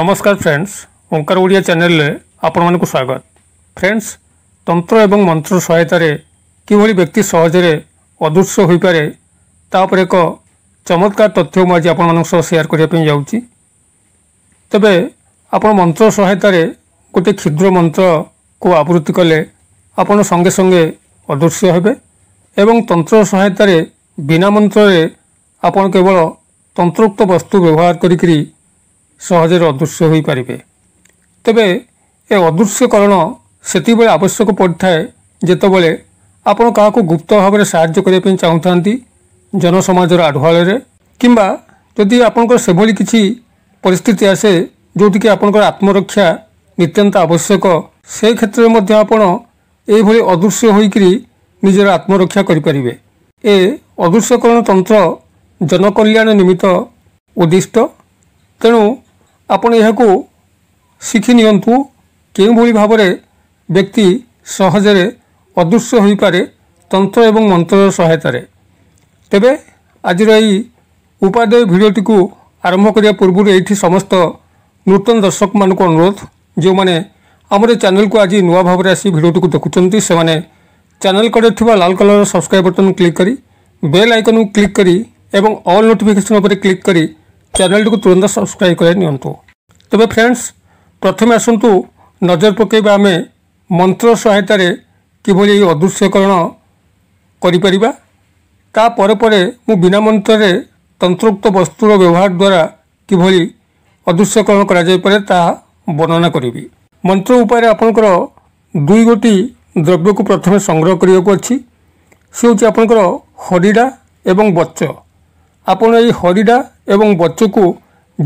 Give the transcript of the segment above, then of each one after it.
নমস্কার ফ্রেন্ডস ଓଙ୍କାର ଓଡ଼ିଆ ଚ୍ୟାନେଲରେ ଆପଣମାନଙ୍କୁ ସ୍ୱାଗତ ଫ୍ରେଣ୍ଡସ୍ ତନ୍ତ୍ର ଏବଂ ମନ୍ତ୍ର ସହାୟତାରେ କିଭଳି ବ୍ୟକ୍ତି ସହଜରେ ଅଦୃଶ୍ୟ ହୋଇପାରେ ତା ଉପରେ ଏକ ଚମତ୍କାର ତଥ୍ୟ ମୁଁ ଆଜି ଆପଣମାନଙ୍କ ସହ ସେୟାର କରିବା ପାଇଁ ଯାଉଛି ତେବେ ଆପଣ ମନ୍ତ୍ର ସହାୟତାରେ ଗୋଟିଏ କ୍ଷୁଦ୍ର ମନ୍ତ୍ରକୁ ଆବୃତ୍ତି କଲେ ଆପଣ ସଙ୍ଗେ ସଙ୍ଗେ ଅଦୃଶ୍ୟ ହେବେ ଏବଂ ତନ୍ତ୍ର ସହାୟତାରେ ବିନା ମନ୍ତ୍ରରେ ଆପଣ କେବଳ ତନ୍ତ୍ରୋକ୍ତ ବସ୍ତୁ ବ୍ୟବହାର କରିକରି ସହଜରେ ଅଦୃଶ୍ୟ ହୋଇପାରିବେ ତେବେ ଏ ଅଦୃଶ୍ୟକରଣ ସେତିକିବେଳେ ଆବଶ୍ୟକ ପଡ଼ିଥାଏ ଯେତେବେଳେ ଆପଣ କାହାକୁ ଗୁପ୍ତ ଭାବରେ ସାହାଯ୍ୟ କରିବା ପାଇଁ ଚାହୁଁଥାନ୍ତି ଜନସମାଜର ଆଢ଼ୁଆଳରେ କିମ୍ବା ଯଦି ଆପଣଙ୍କର ସେଭଳି କିଛି ପରିସ୍ଥିତି ଆସେ ଯେଉଁଠିକି ଆପଣଙ୍କର ଆତ୍ମରକ୍ଷା ନିତ୍ୟାନ୍ତ ଆବଶ୍ୟକ ସେ କ୍ଷେତ୍ରରେ ମଧ୍ୟ ଆପଣ ଏଇଭଳି ଅଦୃଶ୍ୟ ହୋଇକରି ନିଜର ଆତ୍ମରକ୍ଷା କରିପାରିବେ ଏ ଅଦୃଶ୍ୟକରଣ ତନ୍ତ୍ର ଜନକଲ୍ୟାଣ ନିମିତ୍ତ ଉଦ୍ଦିଷ୍ଟ ତେଣୁ ଆପଣ ଏହାକୁ ଶିଖିନିଅନ୍ତୁ କେଉଁଭଳି ଭାବରେ ବ୍ୟକ୍ତି ସହଜରେ ଅଦୃଶ୍ୟ ହୋଇପାରେ ତନ୍ତ୍ର ଏବଂ ମନ୍ତ୍ରର ସହାୟତାରେ ତେବେ ଆଜିର ଏହି ଉପାଦେୟ ଭିଡ଼ିଓଟିକୁ ଆରମ୍ଭ କରିବା ପୂର୍ବରୁ ଏଇଠି ସମସ୍ତ ନୂତନ ଦର୍ଶକମାନଙ୍କୁ ଅନୁରୋଧ ଯେଉଁମାନେ ଆମର ଚ୍ୟାନେଲକୁ ଆଜି ନୂଆ ଭାବରେ ଆସି ଭିଡ଼ିଓଟିକୁ ଦେଖୁଛନ୍ତି ସେମାନେ ଚ୍ୟାନେଲ କଡ଼େ ଥିବା ଲାଲ କଲର୍ର ସବସ୍କ୍ରାଇବ୍ ବଟନ୍ କ୍ଲିକ୍ କରି ବେଲ୍ ଆଇକନ୍କୁ କ୍ଲିକ୍ କରି ଏବଂ ଅଲ୍ ନୋଟିଫିକେସନ୍ ଉପରେ କ୍ଲିକ୍ କରି ଚ୍ୟାନେଲଟିକୁ ତୁରନ୍ତ ସବସ୍କ୍ରାଇବ୍ କରାଇ ନିଅନ୍ତୁ ତେବେ ଫ୍ରେଣ୍ଡସ୍ ପ୍ରଥମେ ଆସନ୍ତୁ ନଜର ପକାଇବା ଆମେ ମନ୍ତ୍ର ସହାୟତାରେ କିଭଳି ଏହି ଅଦୃଶ୍ୟକରଣ କରିପାରିବା ତା'ପରେ ପରେ ମୁଁ ବିନା ମନ୍ତ୍ରରେ ତନ୍ତ୍ରୋକ୍ତ ବସ୍ତୁର ବ୍ୟବହାର ଦ୍ୱାରା କିଭଳି ଅଦୃଶ୍ୟକରଣ କରାଯାଇପାରେ ତାହା ବର୍ଣ୍ଣନା କରିବି ମନ୍ତ୍ର ଉପାୟରେ ଆପଣଙ୍କର ଦୁଇ ଗୋଟି ଦ୍ରବ୍ୟକୁ ପ୍ରଥମେ ସଂଗ୍ରହ କରିବାକୁ ଅଛି ସେ ହେଉଛି ଆପଣଙ୍କର ହରିଡ଼ା ଏବଂ ବଚ ଆପଣ ଏହି ହରିଡ଼ା ଏବଂ ବଚକୁ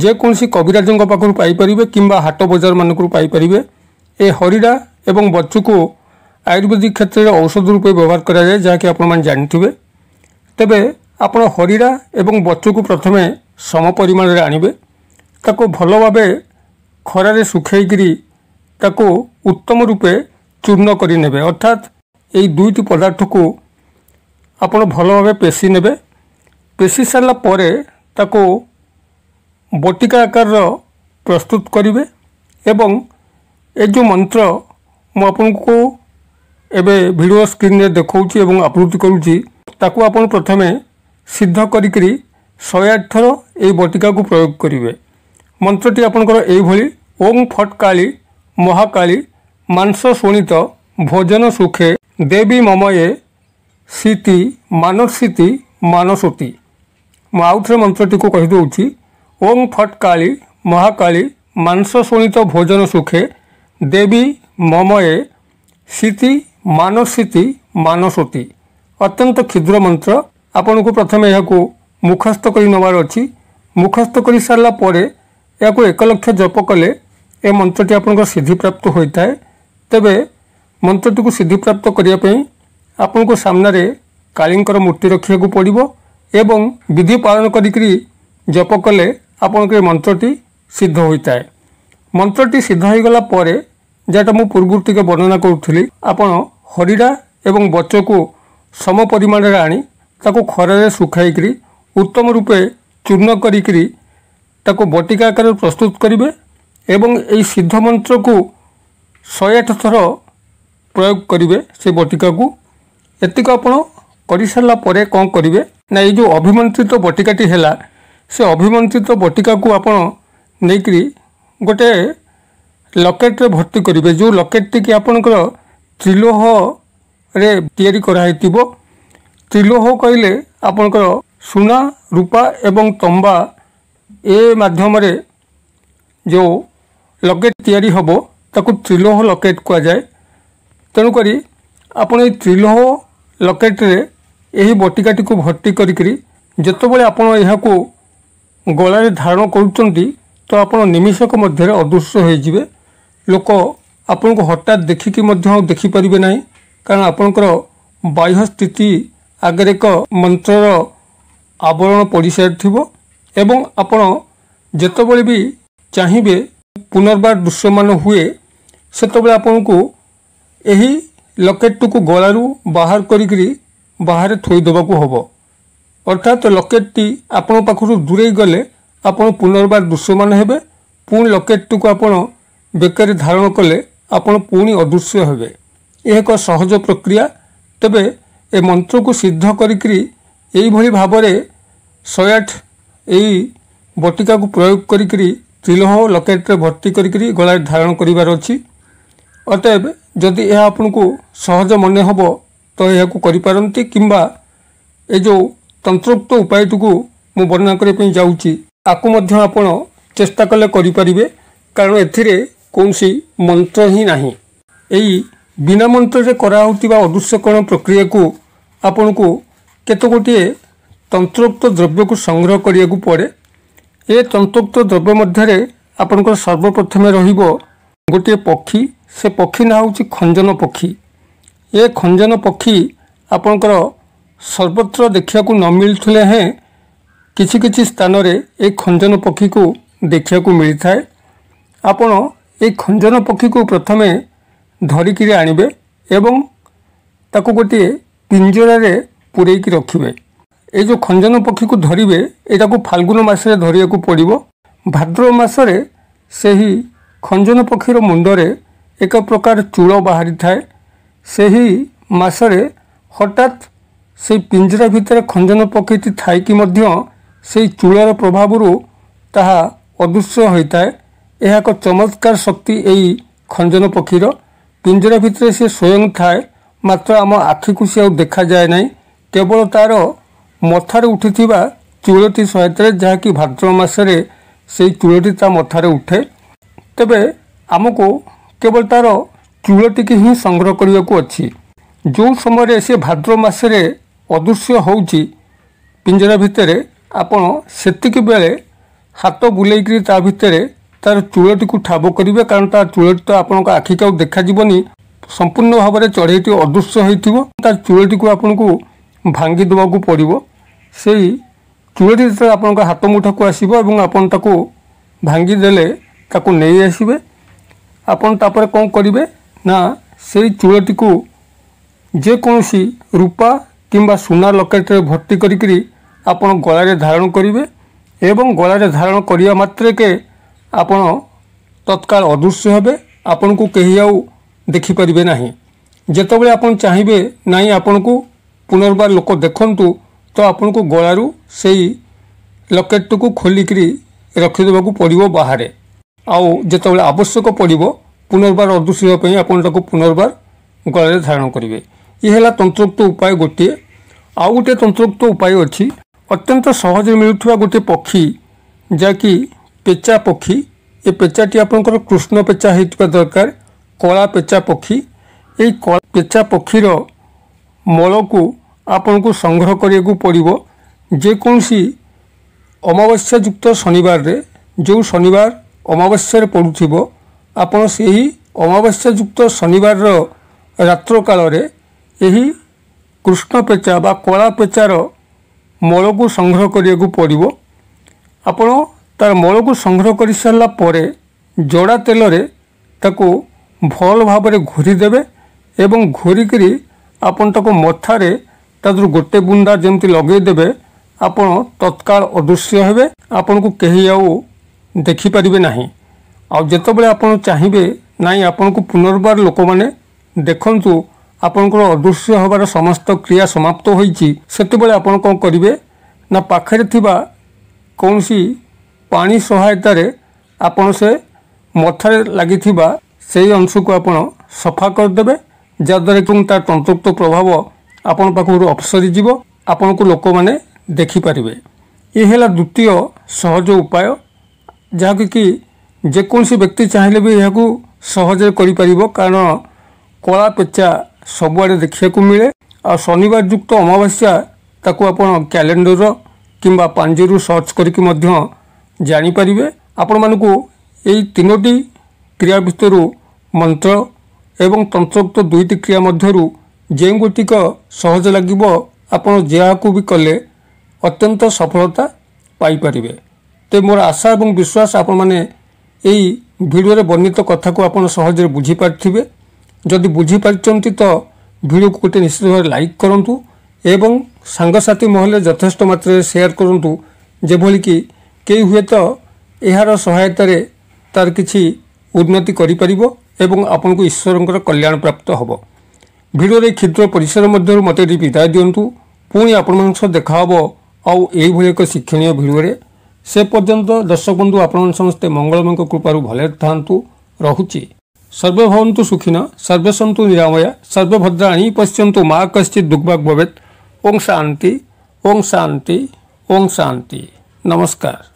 ଯେକୌଣସି କବିରାଜଙ୍କ ପାଖରୁ ପାଇପାରିବେ କିମ୍ବା ହାଟ ବଜାରମାନଙ୍କରୁ ପାଇପାରିବେ ଏ ହରିଡ଼ା ଏବଂ ବଚକୁ ଆୟୁର୍ବେଦିକ କ୍ଷେତ୍ରରେ ଔଷଧ ରୂପେ ବ୍ୟବହାର କରାଯାଏ ଯାହାକି ଆପଣମାନେ ଜାଣିଥିବେ ତେବେ ଆପଣ ହରିଡ଼ା ଏବଂ ବଚକୁ ପ୍ରଥମେ ସମ ପରିମାଣରେ ଆଣିବେ ତାକୁ ଭଲ ଭାବେ ଖରାରେ ଶୁଖାଇକିରି ତାକୁ ଉତ୍ତମ ରୂପେ ଚୂର୍ଣ୍ଣ କରିନେବେ ଅର୍ଥାତ୍ ଏହି ଦୁଇଟି ପଦାର୍ଥକୁ ଆପଣ ଭଲ ଭାବେ ପେଶି ନେବେ ପେଶି ସାରିଲା ପରେ ତାକୁ ବଟିକା ଆକାରର ପ୍ରସ୍ତୁତ କରିବେ ଏବଂ ଏ ଯେଉଁ ମନ୍ତ୍ର ମୁଁ ଆପଣଙ୍କୁ ଏବେ ଭିଡ଼ିଓ ସ୍କ୍ରିନ୍ରେ ଦେଖାଉଛି ଏବଂ ଆପୃତ୍ତି କରୁଛି ତାକୁ ଆପଣ ପ୍ରଥମେ ସିଦ୍ଧ କରିକିରି ଶହେ ଆଠ ଥର ଏହି ବଟିକାକୁ ପ୍ରୟୋଗ କରିବେ ମନ୍ତ୍ରଟି ଆପଣଙ୍କର ଏହିଭଳି ଓମ୍ ଫଟ୍ ମହାକାଳୀ ମାଂସ ଶୋଣିତ ଭୋଜନ ସୁଖେ ଦେବୀ ମମୟେ ସିତି ମାନସୀତି ମାନସତୀ ମୁଁ ଆଉ ଥରେ ମନ୍ତ୍ରଟିକୁ କହିଦେଉଛି ଓଂ ଫଟ୍ କାଳୀ ମହାକାଳୀ ମାଂସ ଶୋଣିତ ଭୋଜନ ସୁଖେ ଦେବୀ ମମୟେ ସ୍ଥିତି ମାନସ୍ଥିତି ମାନସତୀ ଅତ୍ୟନ୍ତ କ୍ଷୁଦ୍ର ମନ୍ତ୍ର ଆପଣଙ୍କୁ ପ୍ରଥମେ ଏହାକୁ ମୁଖସ୍ଥ କରି ନେବାର ଅଛି ମୁଖସ୍ଥ କରିସାରିଲା ପରେ ଏହାକୁ ଏକ ଲକ୍ଷ ଜପ କଲେ ଏ ମନ୍ତ୍ରଟି ଆପଣଙ୍କର ସିଦ୍ଧିପ୍ରାପ୍ତ ହୋଇଥାଏ ତେବେ ମନ୍ତ୍ରଟିକୁ ସିଦ୍ଧିପ୍ରାପ୍ତ କରିବା ପାଇଁ ଆପଣଙ୍କ ସାମ୍ନାରେ କାଳୀଙ୍କର ମୂର୍ତ୍ତି ରଖିବାକୁ ପଡ଼ିବ ଏବଂ ବିଧି ପାଳନ କରିକି ଜପ କଲେ ଆପଣଙ୍କ ମନ୍ତ୍ରଟି ସିଦ୍ଧ ହୋଇଥାଏ ମନ୍ତ୍ରଟି ସିଦ୍ଧ ହୋଇଗଲା ପରେ ଯେଉଁଟା ମୁଁ ପୂର୍ବରୁ ଟିକେ ବର୍ଣ୍ଣନା କରୁଥିଲି ଆପଣ ହରିଡ଼ା ଏବଂ ବଚକୁ ସମ ପରିମାଣରେ ଆଣି ତାକୁ ଖରାରେ ଶୁଖାଇକରି ଉତ୍ତମ ରୂପେ ଚୂର୍ଣ୍ଣ କରିକି ତାକୁ ବଟିକା ଆକାରରେ ପ୍ରସ୍ତୁତ କରିବେ ଏବଂ ଏହି ସିଦ୍ଧ ମନ୍ତ୍ରକୁ ଶହେ ଆଠ ଥର ପ୍ରୟୋଗ କରିବେ ସେ ବଟିକାକୁ ଏତିକି ଆପଣ କରିସାରିଲା ପରେ କ'ଣ କରିବେ ନା ଏଇ ଯେଉଁ ଅଭିମନ୍ତ୍ରିତ ବଟିକାଟି ହେଲା ସେ ଅଭିମନ୍ତ୍ରିତ ବଟିକାକୁ ଆପଣ ନେଇକରି ଗୋଟେ ଲକେଟ୍ରେ ଭର୍ତ୍ତି କରିବେ ଯେଉଁ ଲକେଟ୍ଟିକି ଆପଣଙ୍କର ତ୍ରିଲୋହରେ ତିଆରି କରାହେଇଥିବ ତ୍ରିଲୋହ କହିଲେ ଆପଣଙ୍କର ସୁନା ରୂପା ଏବଂ ତମ୍ବା ଏ ମାଧ୍ୟମରେ ଯେଉଁ ଲକେଟ୍ ତିଆରି ହେବ ତାକୁ ତ୍ରିଲୋହ ଲକେଟ୍ କୁହାଯାଏ ତେଣୁକରି ଆପଣ ଏଇ ତ୍ରିଲୋହ ଲକେଟ୍ରେ ଏହି ବଟିକାଟିକୁ ଭର୍ତ୍ତି କରିକିରି ଯେତେବେଳେ ଆପଣ ଏହାକୁ ଗଳାରେ ଧାରଣ କରୁଛନ୍ତି ତ ଆପଣ ନିମିଷକ ମଧ୍ୟରେ ଅଦୃଶ୍ୟ ହୋଇଯିବେ ଲୋକ ଆପଣଙ୍କୁ ହଠାତ୍ ଦେଖିକି ମଧ୍ୟ ଆଉ ଦେଖିପାରିବେ ନାହିଁ କାରଣ ଆପଣଙ୍କର ବାହ୍ୟ ସ୍ଥିତି ଆଗରେ ଏକ ମନ୍ତ୍ରର ଆବରଣ ପଡ଼ିସାରିଥିବ ଏବଂ ଆପଣ ଯେତେବେଳେ ବି ଚାହିଁବେ ପୁନର୍ବାର ଦୃଶ୍ୟମାନ ହୁଏ ସେତେବେଳେ ଆପଣଙ୍କୁ ଏହି ଲକେଟ୍ଟିକୁ ଗଳାରୁ ବାହାର କରିକିରି ବାହାରେ ଥୋଇଦେବାକୁ ହେବ ଅର୍ଥାତ୍ ଲକେଟ୍ଟି ଆପଣଙ୍କ ପାଖରୁ ଦୂରେଇ ଗଲେ ଆପଣ ପୁନର୍ବାର ଦୃଶ୍ୟମାନ ହେବେ ପୁଣି ଲକେଟ୍ଟିକୁ ଆପଣ ବେକରେ ଧାରଣ କଲେ ଆପଣ ପୁଣି ଅଦୃଶ୍ୟ ହେବେ ଏହା ଏକ ସହଜ ପ୍ରକ୍ରିୟା ତେବେ ଏ ମନ୍ତ୍ରକୁ ସିଦ୍ଧ କରିକି ଏଇଭଳି ଭାବରେ ଶହେ ଆଠ ଏଇ ବଟିକାକୁ ପ୍ରୟୋଗ କରିକି ତ୍ରିଲୋହ ଲକେଟ୍ରେ ଭର୍ତ୍ତି କରିକି ଗଳାରେ ଧାରଣ କରିବାର ଅଛି ଅତଏବ ଯଦି ଏହା ଆପଣଙ୍କୁ ସହଜ ମନେ ଏହାକୁ କରିପାରନ୍ତି କିମ୍ବା ଏ ଯେଉଁ ତନ୍ତ୍ରୋକ୍ତ ଉପାୟଟିକୁ ମୁଁ ବର୍ଣ୍ଣନା କରିବା ପାଇଁ ଯାଉଛି ତାକୁ ମଧ୍ୟ ଆପଣ ଚେଷ୍ଟା କଲେ କରିପାରିବେ କାରଣ ଏଥିରେ କୌଣସି ମନ୍ତ୍ର ହିଁ ନାହିଁ ଏଇ ବିନା ମନ୍ତ୍ରରେ କରାହେଉଥିବା ଅଦୃଶ୍ୟକରଣ ପ୍ରକ୍ରିୟାକୁ ଆପଣଙ୍କୁ କେତେଗୋଟିଏ ତନ୍ତ୍ରୋକ୍ତ ଦ୍ରବ୍ୟକୁ ସଂଗ୍ରହ କରିବାକୁ ପଡ଼େ ଏ ତନ୍ତ୍ରୋକ୍ତ ଦ୍ରବ୍ୟ ମଧ୍ୟରେ ଆପଣଙ୍କର ସର୍ବପ୍ରଥମେ ରହିବ ଗୋଟିଏ ପକ୍ଷୀ ସେ ପକ୍ଷୀ ନାଁ ହେଉଛି ଖଞ୍ଜନ ପକ୍ଷୀ ଏ ଖଞ୍ଜନ ପକ୍ଷୀ ଆପଣଙ୍କର ସର୍ବତ୍ର ଦେଖିବାକୁ ନ ମିଳୁଥିଲେ ହେଁ କିଛି କିଛି ସ୍ଥାନରେ ଏ ଖଞ୍ଜନ ପକ୍ଷୀକୁ ଦେଖିବାକୁ ମିଳିଥାଏ ଆପଣ ଏ ଖଞ୍ଜନ ପକ୍ଷୀକୁ ପ୍ରଥମେ ଧରିକିରି ଆଣିବେ ଏବଂ ତାକୁ ଗୋଟିଏ ପିଞ୍ଜରାରେ ପୁରେଇକି ରଖିବେ ଏ ଯେଉଁ ଖଞ୍ଜନ ପକ୍ଷୀକୁ ଧରିବେ ଏଇଟାକୁ ଫାଲ୍ଗୁନ ମାସରେ ଧରିବାକୁ ପଡ଼ିବ ଭାଦ୍ରବ ମାସରେ ସେହି ଖଞ୍ଜନ ପକ୍ଷୀର ମୁଣ୍ଡରେ ଏକ ପ୍ରକାର ଚୂଳ ବାହାରିଥାଏ ସେହି ମାସରେ ହଠାତ୍ ସେହି ପିଞ୍ଜରା ଭିତରେ ଖଞ୍ଜନ ପକାଇ ଥାଇକି ମଧ୍ୟ ସେହି ଚୂଳର ପ୍ରଭାବରୁ ତାହା ଅଦୃଶ୍ୟ ହୋଇଥାଏ ଏହା ଏକ ଚମତ୍କାର ଶକ୍ତି ଏହି ଖଞ୍ଜନ ପକ୍ଷୀର ପିଞ୍ଜରା ଭିତରେ ସେ ସ୍ୱୟଂ ଥାଏ ମାତ୍ର ଆମ ଆଖିକୁ ସେ ଆଉ ଦେଖାଯାଏ ନାହିଁ କେବଳ ତା'ର ମଥାରେ ଉଠିଥିବା ଚୂଳଟି ସହାୟତାରେ ଯାହାକି ଭାଦ୍ରବ ମାସରେ ସେହି ଚୂଳଟି ତା ମଥାରେ ଉଠେ ତେବେ ଆମକୁ କେବଳ ତା'ର ଚୁଳଟିକୁ ହିଁ ସଂଗ୍ରହ କରିବାକୁ ଅଛି ଯେଉଁ ସମୟରେ ସେ ଭାଦ୍ର ମାସରେ ଅଦୃଶ୍ୟ ହେଉଛି ପିଞ୍ଜରା ଭିତରେ ଆପଣ ସେତିକି ବେଳେ ହାତ ବୁଲେଇକରି ତା ଭିତରେ ତାର ଚୁଳଟିକୁ ଠାବ କରିବେ କାରଣ ତା ଚୁଳଟି ତ ଆପଣଙ୍କ ଆଖିକୁ ଆଉ ଦେଖାଯିବନି ସମ୍ପୂର୍ଣ୍ଣ ଭାବରେ ଚଢ଼େଇଟି ଅଦୃଶ୍ୟ ହୋଇଥିବ ତା ଚୁଳଟିକୁ ଆପଣଙ୍କୁ ଭାଙ୍ଗି ଦେବାକୁ ପଡ଼ିବ ସେଇ ଚୁଳଟି ଯେତେବେଳେ ଆପଣଙ୍କ ହାତ ମୁଠାକୁ ଆସିବ ଏବଂ ଆପଣ ତାକୁ ଭାଙ୍ଗି ଦେଲେ ତାକୁ ନେଇ ଆସିବେ ଆପଣ ତାପରେ କ'ଣ କରିବେ ନା ସେଇ ଚୂଳଟିକୁ ଯେକୌଣସି ରୂପା କିମ୍ବା ସୁନା ଲକେଟରେ ଭର୍ତ୍ତି କରିକିରି ଆପଣ ଗଳାରେ ଧାରଣ କରିବେ ଏବଂ ଗଳାରେ ଧାରଣ କରିବା ମାତ୍ରକେ ଆପଣ ତତ୍କାଳ ଅଦୃଶ୍ୟ ହେବେ ଆପଣଙ୍କୁ କେହି ଆଉ ଦେଖିପାରିବେ ନାହିଁ ଯେତେବେଳେ ଆପଣ ଚାହିଁବେ ନାହିଁ ଆପଣଙ୍କୁ ପୁନର୍ବାର ଲୋକ ଦେଖନ୍ତୁ ତ ଆପଣଙ୍କୁ ଗଳାରୁ ସେଇ ଲକେଟଟିକୁ ଖୋଲିକିରି ରଖିଦେବାକୁ ପଡ଼ିବ ବାହାରେ ଆଉ ଯେତେବେଳେ ଆବଶ୍ୟକ ପଡ଼ିବ ପୁନର୍ବାର ଅଦୃଶ୍ୟ ପାଇଁ ଆପଣ ତାକୁ ପୁନର୍ବାର ଗଳାରେ ଧାରଣ କରିବେ ଏ ହେଲା ତନ୍ତ୍ରୋକ୍ତ ଉପାୟ ଗୋଟିଏ ଆଉ ଗୋଟିଏ ତନ୍ତ୍ରୋକ୍ତ ଉପାୟ ଅଛି ଅତ୍ୟନ୍ତ ସହଜରେ ମିଳୁଥିବା ଗୋଟିଏ ପକ୍ଷୀ ଯାହାକି ପେଚା ପକ୍ଷୀ ଏ ପେଚାଟି ଆପଣଙ୍କର କୃଷ୍ଣ ପେଚା ହେଇଥିବା ଦରକାର କଳା ପେଚା ପକ୍ଷୀ ଏଇ ପେଚା ପକ୍ଷୀର ମଳକୁ ଆପଣଙ୍କୁ ସଂଗ୍ରହ କରିବାକୁ ପଡ଼ିବ ଯେକୌଣସି ଅମାବାସ୍ୟାଯୁକ୍ତ ଶନିବାରରେ ଯେଉଁ ଶନିବାର ଅମାବାସ୍ୟାରେ ପଡ଼ୁଥିବ ଆପଣ ସେହି ଅମାବାସ୍ୟା ଯୁକ୍ତ ଶନିବାରର କାଳରେ ଏହି କୃଷ୍ଣ ପେଚା ବା କଳା ପେଚାର ମଳକୁ ସଂଗ୍ରହ କରିବାକୁ ପଡ଼ିବ ଆପଣ ତା'ର ମଳକୁ ସଂଗ୍ରହ କରିସାରିଲା ପରେ ଜଡ଼ା ତେଲରେ ତାକୁ ଭଲ ଭାବରେ ଘୋରି ଦେବେ ଏବଂ ଘୋରିକରି ଆପଣ ତାକୁ ମଥାରେ ତା ଦେହରୁ ଗୋଟେ ବୁନ୍ଦା ଯେମିତି ଲଗାଇଦେବେ ଆପଣ ତତ୍କାଳ ଅଦୃଶ୍ୟ ହେବେ ଆପଣଙ୍କୁ କେହି ଆଉ ଦେଖିପାରିବେ ନାହିଁ ଆଉ ଯେତେବେଳେ ଆପଣ ଚାହିଁବେ ନାହିଁ ଆପଣଙ୍କୁ ପୁନର୍ବାର ଲୋକମାନେ ଦେଖନ୍ତୁ ଆପଣଙ୍କର ଅଦୃଶ୍ୟ ହେବାର ସମସ୍ତ କ୍ରିୟା ସମାପ୍ତ ହୋଇଛି ସେତେବେଳେ ଆପଣ କ'ଣ କରିବେ ନା ପାଖରେ ଥିବା କୌଣସି ପାଣି ସହାୟତାରେ ଆପଣ ସେ ମଥାରେ ଲାଗିଥିବା ସେହି ଅଂଶକୁ ଆପଣ ସଫା କରିଦେବେ ଯାହାଦ୍ୱାରା କି ତା ତନ୍ତୁକ୍ତ ପ୍ରଭାବ ଆପଣ ପାଖରୁ ଅପସରିଯିବ ଆପଣଙ୍କୁ ଲୋକମାନେ ଦେଖିପାରିବେ ଏ ହେଲା ଦ୍ୱିତୀୟ ସହଜ ଉପାୟ ଯାହାକି ଯେକୌଣସି ବ୍ୟକ୍ତି ଚାହିଁଲେ ବି ଏହାକୁ ସହଜରେ କରିପାରିବ କାରଣ କଳା ପେଚା ସବୁଆଡ଼େ ଦେଖିବାକୁ ମିଳେ ଆଉ ଶନିବାର ଯୁକ୍ତ ଅମାବାସ୍ୟା ତାକୁ ଆପଣ କ୍ୟାଲେଣ୍ଡରର କିମ୍ବା ପାଞ୍ଜିରୁ ସର୍ଚ୍ଚ କରିକି ମଧ୍ୟ ଜାଣିପାରିବେ ଆପଣମାନଙ୍କୁ ଏହି ତିନୋଟି କ୍ରିୟା ଭିତରୁ ମନ୍ତ୍ର ଏବଂ ତନ୍ତ୍ରଯୁକ୍ତ ଦୁଇଟି କ୍ରିୟା ମଧ୍ୟରୁ ଯେଉଁ ଗୋଟିକ ସହଜ ଲାଗିବ ଆପଣ ଯାହାକୁ ବି କଲେ ଅତ୍ୟନ୍ତ ସଫଳତା ପାଇପାରିବେ ତେବେ ମୋର ଆଶା ଏବଂ ବିଶ୍ୱାସ ଆପଣମାନେ এই ଭିଡ଼ିଓରେ ବର୍ଣ୍ଣିତ କଥାକୁ ଆପଣ ସହଜରେ ବୁଝିପାରିଥିବେ ଯଦି ବୁଝିପାରିଛନ୍ତି ତ ଭିଡ଼ିଓକୁ ଗୋଟେ ନିଶ୍ଚିତ ଭାବରେ ଲାଇକ୍ କରନ୍ତୁ ଏବଂ ସାଙ୍ଗସାଥୀ ମହଲରେ ଯଥେଷ୍ଟ ମାତ୍ରାରେ ସେୟାର କରନ୍ତୁ ଯେଭଳିକି କେହି ହୁଏତ ଏହାର ସହାୟତାରେ ତାର କିଛି ଉନ୍ନତି କରିପାରିବ ଏବଂ ଆପଣଙ୍କୁ ଈଶ୍ୱରଙ୍କର କଲ୍ୟାଣ ପ୍ରାପ୍ତ ହେବ ଭିଡ଼ିଓରେ କ୍ଷୁଦ୍ର ପରିସର ମଧ୍ୟରୁ ମୋତେ ଟିକେ ବିଦାୟ ଦିଅନ୍ତୁ ପୁଣି ଆପଣମାନଙ୍କ ସହ ଦେଖାହେବ ଆଉ ଏଇଭଳି ଏକ ଶିକ୍ଷଣୀୟ ଭିଡ଼ିଓରେ ସେ ପର୍ଯ୍ୟନ୍ତ ଦର୍ଶକ ବନ୍ଧୁ ଆପଣମାନେ ସମସ୍ତେ ମଙ୍ଗଳମୟଙ୍କ କୃପାରୁ ଭଲରେ ଥାଆନ୍ତୁ ରହୁଛି ସର୍ବେ ଭବନ୍ତୁ ସୁଖୀନ ସର୍ବେ ସନ୍ତୁ ନିରାମୟା ସର୍ବଭଦ୍ରାଣି ପଶ୍ୟନ୍ତୁ ମା କଶ୍ଚିତ୍ ଦୁଗ୍ବାଗ୍ ଭବେତ୍ ଓଂ ଶାନ୍ତି ଓଂ ଶାନ୍ତି ଓଂ ଶାନ୍ତି ନମସ୍କାର